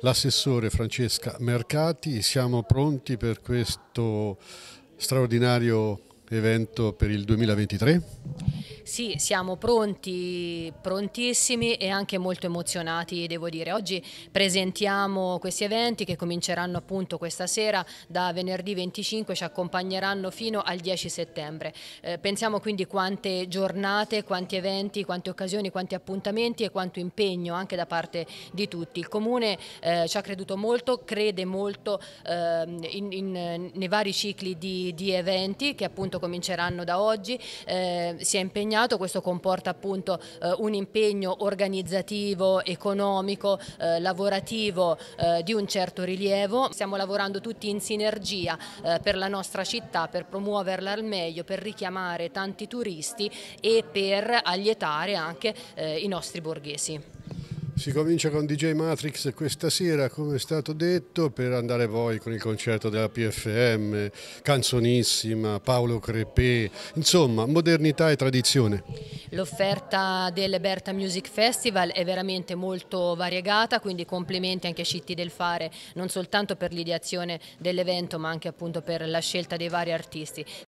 l'assessore Francesca Mercati. Siamo pronti per questo straordinario evento per il 2023? Sì, siamo pronti, prontissimi e anche molto emozionati, devo dire. Oggi presentiamo questi eventi che cominceranno appunto questa sera da venerdì 25 ci accompagneranno fino al 10 settembre. Eh, pensiamo quindi quante giornate, quanti eventi, quante occasioni, quanti appuntamenti e quanto impegno anche da parte di tutti. Il Comune eh, ci ha creduto molto, crede molto eh, in, in, nei vari cicli di, di, eventi che appunto cominceranno da oggi, eh, si è impegnato impegnato, questo comporta appunto eh, un impegno organizzativo, economico, eh, lavorativo eh, di un certo rilievo. Stiamo lavorando tutti in sinergia eh, per la nostra città, per promuoverla al meglio, per richiamare tanti turisti e per allietare anche eh, i nostri borghesi. Si comincia con DJ Matrix questa sera, come è stato detto, per andare voi con il concerto della PFM, Canzonissima, Paolo Crepè, insomma, modernità e tradizione. L'offerta del Berta Music Festival è veramente molto variegata, quindi complimenti anche a Citti del Fare, non soltanto per l'ideazione dell'evento, ma anche appunto per la scelta dei vari artisti.